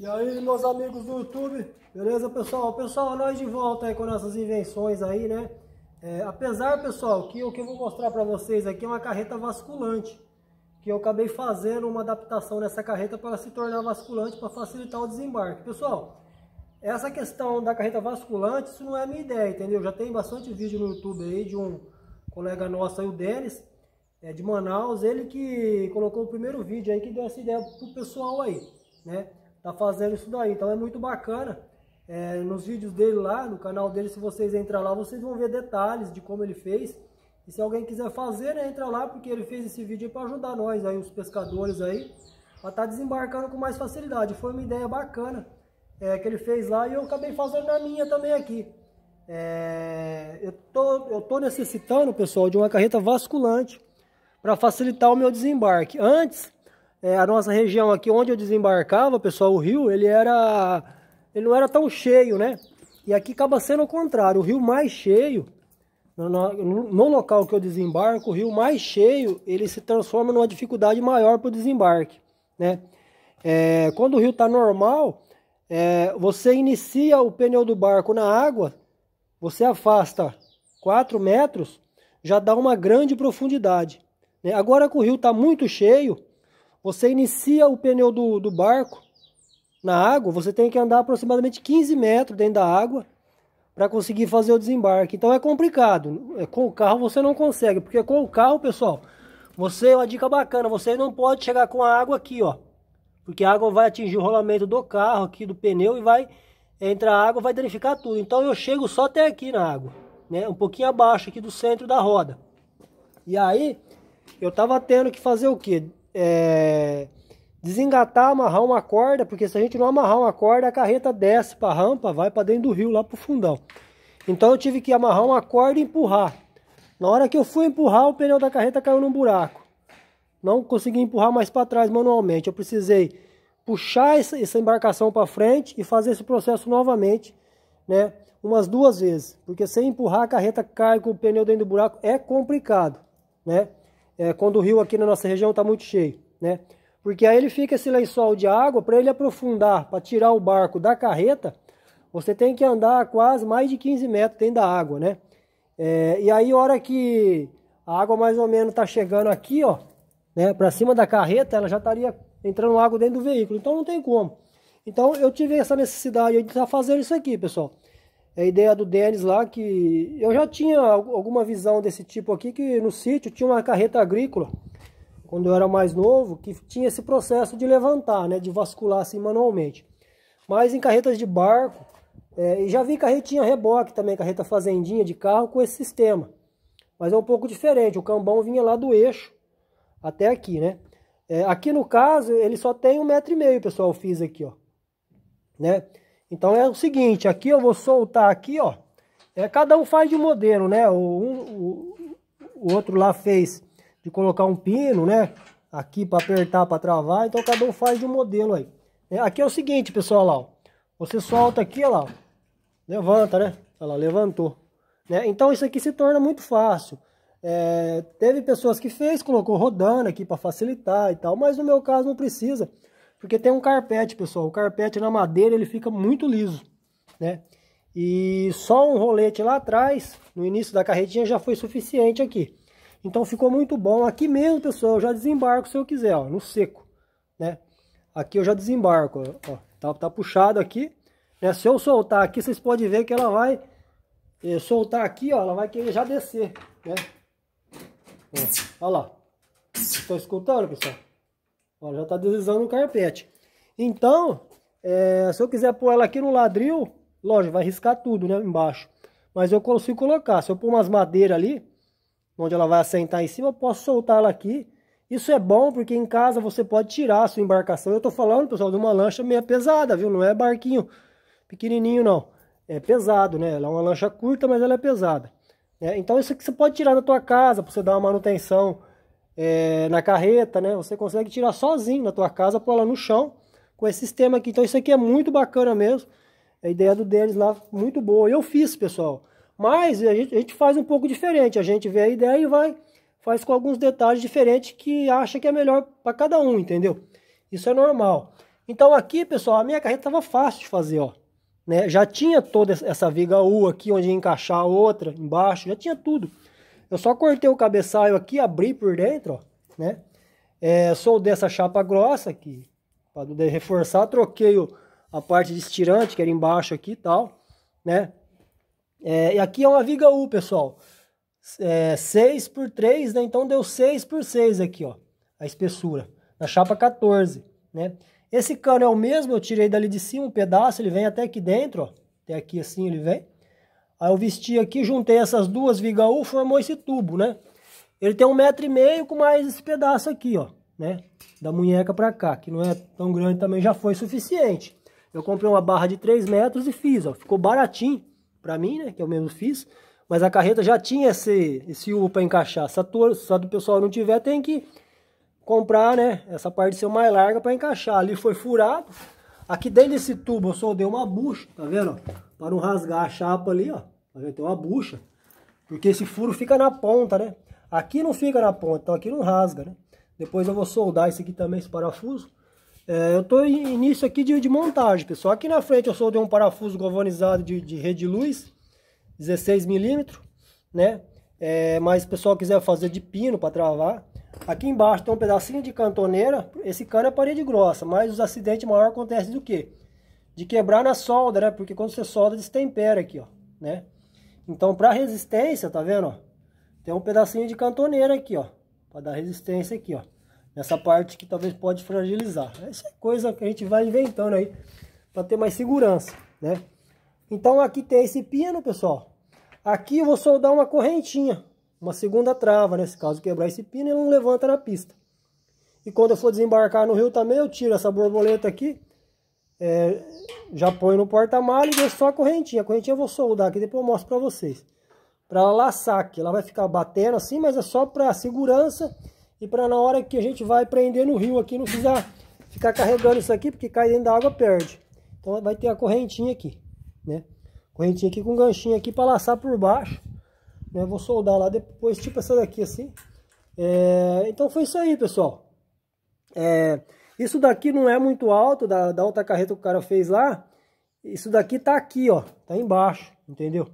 E aí, meus amigos do YouTube, beleza, pessoal? Pessoal, nós de volta aí com nossas invenções aí, né? É, apesar, pessoal, que o que eu vou mostrar para vocês aqui é uma carreta vasculante, que eu acabei fazendo uma adaptação nessa carreta para se tornar vasculante, para facilitar o desembarque. Pessoal, essa questão da carreta vasculante, isso não é a minha ideia, entendeu? Já tem bastante vídeo no YouTube aí de um colega nosso aí, o Denis, é, de Manaus, ele que colocou o primeiro vídeo aí que deu essa ideia pro pessoal aí, né? tá fazendo isso daí. Então é muito bacana. É, nos vídeos dele lá, no canal dele, se vocês entrar lá, vocês vão ver detalhes de como ele fez. E se alguém quiser fazer, né, entra lá, porque ele fez esse vídeo para ajudar nós aí, os pescadores aí, a estar tá desembarcando com mais facilidade. Foi uma ideia bacana é, que ele fez lá e eu acabei fazendo a minha também aqui. É, eu, tô, eu tô necessitando, pessoal, de uma carreta vasculante para facilitar o meu desembarque. Antes, é, a nossa região aqui, onde eu desembarcava, pessoal, o rio, ele era. Ele não era tão cheio, né? E aqui acaba sendo o contrário. O rio mais cheio, no, no, local que eu desembarco, o rio mais cheio, ele se transforma numa dificuldade maior para o desembarque, né? É, quando o rio está normal, é, você inicia o pneu do barco na água, você afasta 4 metros, já dá uma grande profundidade. Né? Agora que o rio está muito cheio, você inicia o pneu do, do barco na água, você tem que andar aproximadamente 15 metros dentro da água para conseguir fazer o desembarque. Então é complicado. É, com o carro você não consegue, porque com o carro, pessoal, você, é uma dica bacana, você não pode chegar com a água aqui, ó. Porque a água vai atingir o rolamento do carro aqui, do pneu, e vai, entra a água, vai danificar tudo. Então eu chego só até aqui na água, né? Um pouquinho abaixo aqui do centro da roda. E aí, eu tava tendo que fazer o quê? é, desengatar, amarrar uma corda, porque se a gente não amarrar uma corda, a carreta desce para a rampa, vai para dentro do rio, lá para o fundão. Então eu tive que amarrar uma corda e empurrar. Na hora que eu fui empurrar, o pneu da carreta caiu num buraco. Não consegui empurrar mais para trás manualmente. Eu precisei puxar essa embarcação para frente e fazer esse processo novamente, né? Umas duas vezes, porque sem empurrar a carreta cai com o pneu dentro do buraco é complicado, né? é, quando o rio aqui na nossa região está muito cheio, né? Porque aí ele fica esse lençol de água, para ele aprofundar, para tirar o barco da carreta, você tem que andar quase mais de 15 metros dentro da água, né? É, e aí, hora que a água mais ou menos está chegando aqui, ó, né, para cima da carreta, ela já estaria entrando água dentro do veículo, então não tem como. Então eu tive essa necessidade de estar tá fazendo isso aqui, pessoal. É a ideia do Denis lá que eu já tinha alguma visão desse tipo aqui que no sítio tinha uma carreta agrícola quando eu era mais novo que tinha esse processo de levantar, né, de vascular assim manualmente. Mas em carretas de barco é, e já vi carretinha reboque também, carreta fazendinha de carro com esse sistema. Mas é um pouco diferente, o cambão vinha lá do eixo até aqui, né? É, aqui no caso ele só tem um metro e meio, pessoal, fiz aqui, ó, né? Então é o seguinte, aqui eu vou soltar aqui, ó. É, cada um faz de modelo, né? O, um, o, o outro lá fez de colocar um pino, né? Aqui para apertar, para travar. Então cada um faz de um modelo aí. É, aqui é o seguinte, pessoal, lá, ó. Você solta aqui, ó lá. Levanta, né? Olha lá, levantou. Né? Então isso aqui se torna muito fácil. É, teve pessoas que fez, colocou rodando aqui para facilitar e tal. Mas no meu caso não precisa. Porque tem um carpete, pessoal. O carpete na madeira ele fica muito liso, né? E só um rolete lá atrás, no início da carretinha, já foi suficiente aqui. Então ficou muito bom. Aqui mesmo, pessoal, eu já desembarco se eu quiser, ó, no seco, né? Aqui eu já desembarco, ó, tá, tá puxado aqui. Né? Se eu soltar aqui, vocês podem ver que ela vai eh, soltar aqui, ó, ela vai querer já descer, né? Ó, ó lá. Estão tá escutando, pessoal? Ó, já está deslizando no carpete. Então, é, se eu quiser pôr ela aqui no ladril, lógico, vai riscar tudo, né, embaixo. Mas eu consigo colocar, se eu pôr umas madeiras ali, onde ela vai assentar em cima, eu posso soltar ela aqui. Isso é bom porque em casa você pode tirar a sua embarcação. Eu estou falando, pessoal, de uma lancha meio pesada, viu? Não é barquinho pequenininho, não. É pesado, né? Ela é uma lancha curta, mas ela é pesada. É, então isso que você pode tirar da tua casa, para você dar uma manutenção é, na carreta, né? Você consegue tirar sozinho na tua casa, pôr ela no chão com esse sistema aqui. Então isso aqui é muito bacana mesmo. A ideia do deles lá, muito boa. Eu fiz, pessoal. Mas a gente, a gente faz um pouco diferente. A gente vê a ideia e vai faz com alguns detalhes diferentes que acha que é melhor para cada um, entendeu? Isso é normal. Então aqui, pessoal, a minha carreta estava fácil de fazer, ó. Né? Já tinha toda essa viga U aqui, onde encaixar a outra embaixo, já tinha tudo. Eu só cortei o cabeçalho aqui, abri por dentro, ó, né? É, soldei essa chapa grossa aqui, para reforçar, troquei o, a parte de estirante que era embaixo aqui e tal, né? É, e aqui é uma viga U, pessoal. É, 6 por 3, né? Então deu 6 por 6 aqui, ó, a espessura, na chapa 14, né? Esse cano é o mesmo, eu tirei dali de cima um pedaço, ele vem até aqui dentro, ó, até aqui assim ele vem, Aí eu vesti aqui, juntei essas duas vigas U, formou esse tubo, né? Ele tem um metro e meio com mais esse pedaço aqui, ó, né? Da munheca pra cá, que não é tão grande também, já foi suficiente. Eu comprei uma barra de 3 metros e fiz, ó. Ficou baratinho pra mim, né? Que eu mesmo fiz. Mas a carreta já tinha esse, esse U pra encaixar. Se a, tor se a do pessoal não tiver, tem que comprar, né? Essa parte ser mais larga pra encaixar. Ali foi furado, Aqui dentro desse tubo eu soldei uma bucha, tá vendo? Para não rasgar a chapa ali, ó. Tá vendo? Tem uma bucha. Porque esse furo fica na ponta, né? Aqui não fica na ponta, então aqui não rasga, né? Depois eu vou soldar esse aqui também, esse parafuso. É, eu estou início aqui de, de, montagem, pessoal. Aqui na frente eu soldei um parafuso galvanizado de, de rede luz, 16 milímetros, né? É, mas se o pessoal quiser fazer de pino para travar, Aqui embaixo tem um pedacinho de cantoneira, esse cano é parede grossa, mas os acidentes maiores acontecem do quê? De quebrar na solda, né? Porque quando você solda, destempera aqui, ó, né? Então, para resistência, tá vendo, Tem um pedacinho de cantoneira aqui, ó, para dar resistência aqui, ó. Nessa parte que talvez pode fragilizar. Essa é coisa que a gente vai inventando aí para ter mais segurança, né? Então, aqui tem esse pino, pessoal. Aqui eu vou soldar uma correntinha, uma segunda trava, nesse caso quebrar esse pino, ele não levanta na pista. E quando eu for desembarcar no rio também, eu tiro essa borboleta aqui, é, já põe no porta-malha e deixo só a correntinha. A correntinha eu vou soldar aqui, depois eu mostro para vocês. Para ela laçar aqui, ela vai ficar batendo assim, mas é só para segurança e para na hora que a gente vai prender no rio aqui, não precisar ficar carregando isso aqui, porque cai dentro da água perde. Então vai ter a correntinha aqui, né? Correntinha aqui com ganchinho aqui para laçar por baixo né? Vou soldar lá depois, tipo essa daqui assim. É, então foi isso aí, pessoal. É, isso daqui não é muito alto, da, da outra carreta que o cara fez lá. Isso daqui tá aqui, ó. Tá embaixo, entendeu?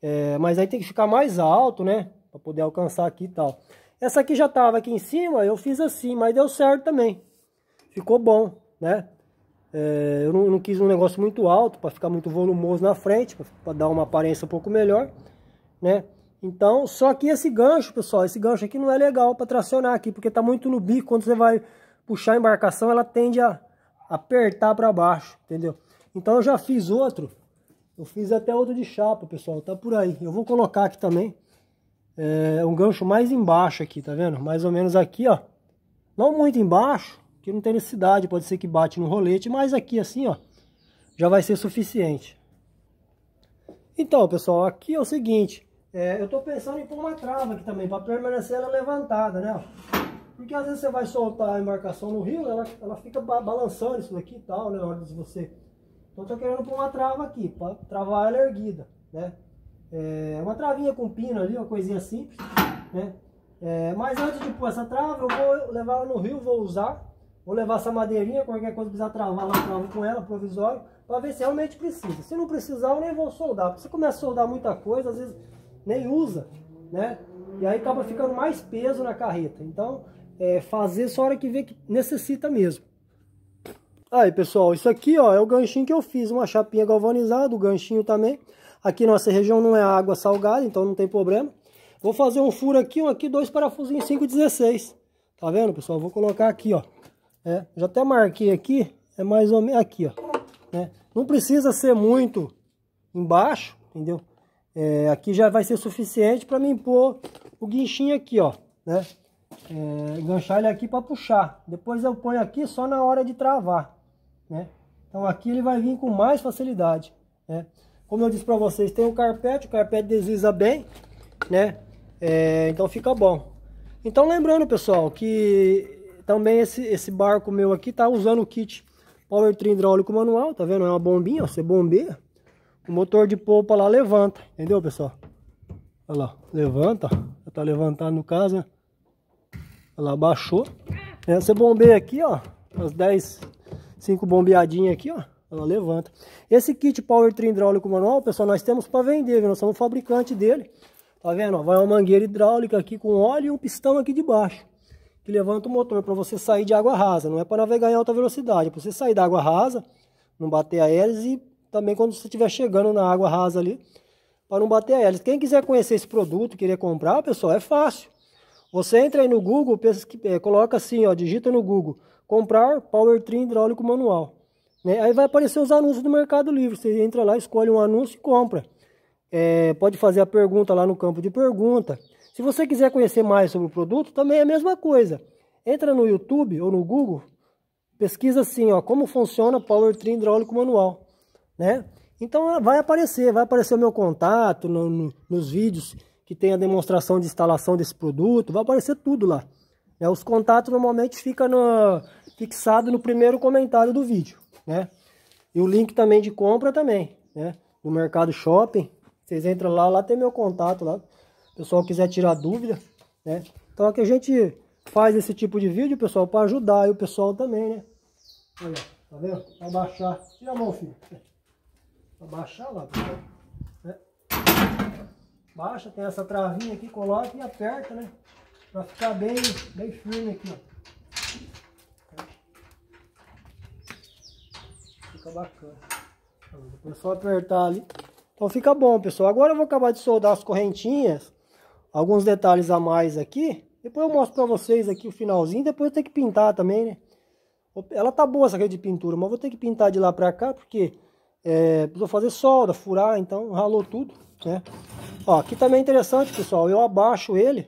É, mas aí tem que ficar mais alto, né? Pra poder alcançar aqui e tal. Essa aqui já tava aqui em cima, eu fiz assim, mas deu certo também. Ficou bom, né? É, eu não, não, quis um negócio muito alto para ficar muito volumoso na frente, para dar uma aparência um pouco melhor, né? Então, só que esse gancho, pessoal, esse gancho aqui não é legal para tracionar aqui, porque está muito no bico. Quando você vai puxar a embarcação, ela tende a apertar para baixo, entendeu? Então eu já fiz outro, eu fiz até outro de chapa, pessoal, tá por aí. Eu vou colocar aqui também é, um gancho mais embaixo aqui, tá vendo? Mais ou menos aqui, ó. Não muito embaixo, que não tem necessidade, pode ser que bate no rolete, mas aqui assim, ó, já vai ser suficiente. Então, pessoal, aqui é o seguinte, é, eu estou pensando em pôr uma trava aqui também, para permanecer ela levantada, né? Porque às vezes você vai soltar a embarcação no rio, ela, ela fica balançando isso daqui e tal, né? Na hora de você... Então estou querendo pôr uma trava aqui, para travar ela erguida, né? É, uma travinha com pino ali, uma coisinha simples, né? É, mas antes de pôr essa trava, eu vou levar ela no rio, vou usar. Vou levar essa madeirinha, qualquer coisa precisar travar, lá travo com ela, provisório, para ver se realmente precisa. Se não precisar, eu nem vou soldar. Porque você começa a soldar muita coisa, às vezes nem usa, né? E aí acaba ficando mais peso na carreta. Então, é, fazer só a hora que vê que necessita mesmo. Aí, pessoal, isso aqui ó, é o ganchinho que eu fiz, uma chapinha galvanizada, o ganchinho também. Aqui nossa região não é água salgada, então não tem problema. Vou fazer um furo aqui, um aqui, dois parafusinhos 5,16. Tá vendo, pessoal? Vou colocar aqui, ó. É, já até marquei aqui, é mais ou menos aqui, ó. É, não precisa ser muito embaixo, entendeu? É, aqui já vai ser suficiente para mim pôr o guinchinho aqui, ó, né? É, enganchar ele aqui para puxar. Depois eu ponho aqui só na hora de travar, né? Então aqui ele vai vir com mais facilidade, né? Como eu disse para vocês, tem o carpete, o carpete desliza bem, né? É, então fica bom. Então lembrando, pessoal, que também esse, esse barco meu aqui tá usando o kit Power Trim hidráulico manual, tá vendo? É uma bombinha, ó, você bombeia o motor de polpa lá levanta, entendeu, pessoal? Olha lá, levanta, já tá levantado no caso, né? Olha lá, baixou. É, você bombeia aqui, ó, as 10, 5 bombeadinhas aqui, ó, ela levanta. Esse kit Power Trim hidráulico manual, pessoal, nós temos para vender, viu? Nós somos fabricante dele. Tá vendo? Vai uma mangueira hidráulica aqui com óleo e um pistão aqui de baixo. Que levanta o motor para você sair de água rasa. Não é para navegar em alta velocidade. É para você sair da água rasa, não bater a hélice e também quando você estiver chegando na água rasa ali, para não bater a hélice. Quem quiser conhecer esse produto, querer comprar, pessoal, é fácil. Você entra aí no Google, é, coloca assim, ó, digita no Google, comprar Power Trim hidráulico manual. Né? Aí vai aparecer os anúncios do Mercado Livre. Você entra lá, escolhe um anúncio e compra. É, pode fazer a pergunta lá no campo de pergunta. Se você quiser conhecer mais sobre o produto, também é a mesma coisa. Entra no YouTube ou no Google, pesquisa assim, ó, como funciona Power Trim hidráulico manual né? Então vai aparecer, vai aparecer o meu contato no, no, nos vídeos que tem a demonstração de instalação desse produto, vai aparecer tudo lá. Né? Os contatos normalmente fica no, fixado no primeiro comentário do vídeo, né? E o link também de compra também, né? Do Mercado Shopping, vocês entram lá, lá tem meu contato lá. O pessoal quiser tirar dúvida, né? Então aqui é a gente faz esse tipo de vídeo, pessoal, para ajudar o pessoal também, né? Olha, tá vendo? Pra baixar. Tira a mão, filho abaixar lá, né? Baixa, tem essa travinha aqui, coloca e aperta, né? Pra ficar bem, bem firme aqui, ó. Fica bacana. Então, depois é só apertar ali. Então fica bom, pessoal. Agora eu vou acabar de soldar as correntinhas. Alguns detalhes a mais aqui. Depois eu mostro pra vocês aqui o finalzinho. Depois eu tenho que pintar também, né? Ela tá boa essa aqui de pintura, mas vou ter que pintar de lá pra cá, porque é, precisou fazer solda, furar, então ralou tudo, né? Ó, aqui também é interessante, pessoal, eu abaixo ele,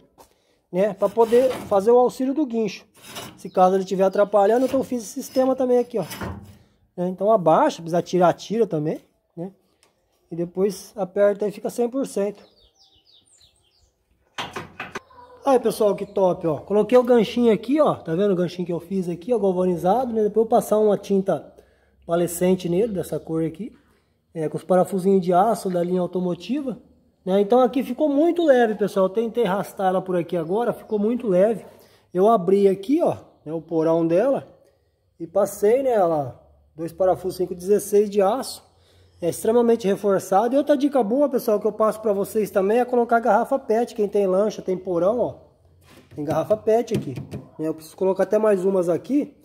né, para poder fazer o auxílio do guincho. Se caso ele estiver atrapalhando, então eu fiz esse sistema também aqui, ó. Né, então abaixa, precisa tirar, tira também, né? E depois aperta e fica 100%. Aí, pessoal, que top, ó. Coloquei o ganchinho aqui, ó. Tá vendo o ganchinho que eu fiz aqui, ó, galvanizado, né? Depois eu passar uma tinta palescente nele, dessa cor aqui, é, com os parafusinhos de aço da linha automotiva. Né? Então aqui ficou muito leve, pessoal. Eu tentei arrastar ela por aqui agora, ficou muito leve. Eu abri aqui, ó, né, o porão dela e passei nela dois parafusos 5,16 de aço. É extremamente reforçado. E outra dica boa, pessoal, que eu passo para vocês também é colocar garrafa PET. Quem tem lancha, tem porão, ó. Tem garrafa PET aqui. Né? Eu preciso colocar até mais umas aqui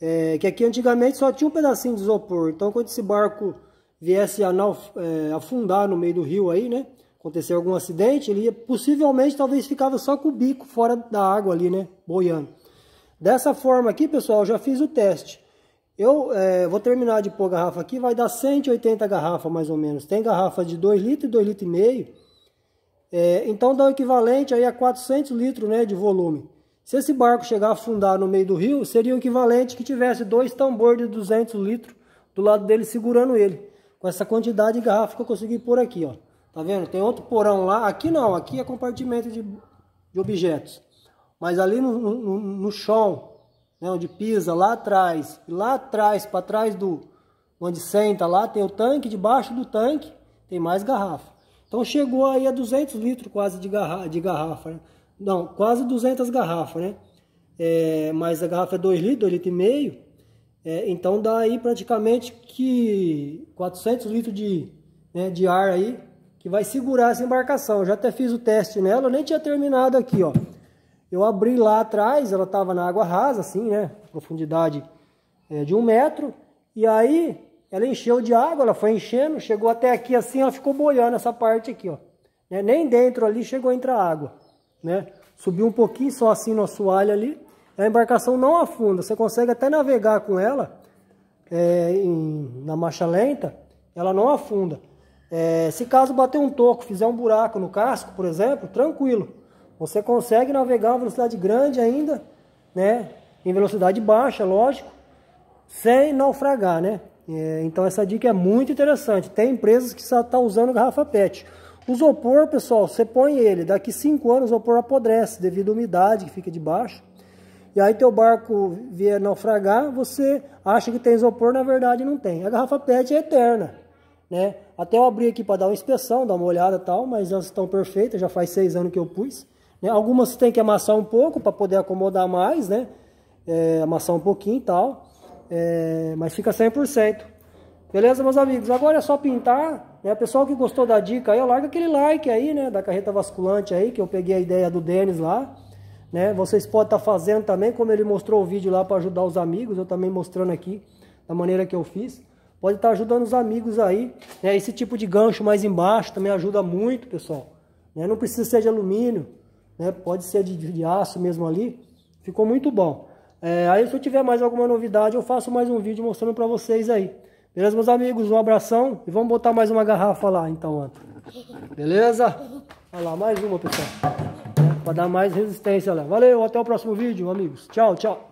é, que aqui antigamente só tinha um pedacinho de isopor. Então quando esse barco viesse a é, afundar no meio do rio aí, né? Acontecer algum acidente, ele ia, possivelmente talvez ficava só com o bico fora da água ali, né? Boiando. Dessa forma aqui, pessoal, já fiz o teste. Eu é, vou terminar de pôr garrafa aqui, vai dar 180 garrafas mais ou menos. Tem garrafa de 2 litros e 2 litros e meio. É, então dá o equivalente aí a 400 litros né, de volume. Se esse barco chegar a afundar no meio do rio, seria o equivalente que tivesse dois tambores de 200 litros do lado dele segurando ele. Com essa quantidade de garrafa que eu consegui por aqui, ó. Tá vendo? Tem outro porão lá. Aqui não, aqui é compartimento de, de objetos. Mas ali no, no, no chão, né, onde pisa, lá atrás, lá atrás, para trás do onde senta lá, tem o tanque, debaixo do tanque tem mais garrafa. Então chegou aí a 200 litros quase de garrafa. De garrafa né? não, quase 200 garrafas, né? É, mas a garrafa é 2 litros, 2 litros e meio, é, então dá aí praticamente que 400 litros de, né, de ar aí que vai segurar essa embarcação. Eu já até fiz o teste nela, nem tinha terminado aqui, ó. Eu abri lá atrás, ela estava na água rasa, assim, né? Profundidade é, de um metro. E aí ela encheu de água, ela foi enchendo, chegou até aqui assim, ela ficou boiando essa parte aqui, ó. Né, nem dentro ali chegou a entrar água né? Subiu um pouquinho só assim no assoalho ali, a embarcação não afunda, você consegue até navegar com ela é, em, na marcha lenta, ela não afunda. É, se caso bater um toco, fizer um buraco no casco, por exemplo, tranquilo. Você consegue navegar a velocidade grande ainda, né? Em velocidade baixa, lógico, sem naufragar, né? É, então essa dica é muito interessante. Tem empresas que estão tá usando garrafa PET. O isopor, pessoal, você põe ele, daqui 5 anos o isopor apodrece devido à umidade que fica debaixo. E aí teu barco vier naufragar, você acha que tem isopor, na verdade não tem. A garrafa PET é eterna, né? Até eu abri aqui para dar uma inspeção, dar uma olhada e tal, mas elas estão perfeitas, já faz 6 anos que eu pus. Né? Algumas tem que amassar um pouco para poder acomodar mais, né? É, amassar um pouquinho e tal, é, mas fica 100%. Beleza, meus amigos? Agora é só pintar né? pessoal que gostou da dica aí, larga aquele like aí, né? Da carreta vasculante aí, que eu peguei a ideia do Denis lá. Né? Vocês podem estar tá fazendo também, como ele mostrou o vídeo lá para ajudar os amigos, eu também mostrando aqui da maneira que eu fiz. Pode estar tá ajudando os amigos aí. Né? Esse tipo de gancho mais embaixo também ajuda muito, pessoal. Né? Não precisa ser de alumínio, né? pode ser de, de aço mesmo ali. Ficou muito bom. É, aí se eu tiver mais alguma novidade, eu faço mais um vídeo mostrando para vocês aí. Beleza, meus amigos? Um abração. E vamos botar mais uma garrafa lá, então, Anto. Beleza? Olha lá, mais uma, pessoal. Para dar mais resistência lá. Valeu, até o próximo vídeo, amigos. Tchau, tchau.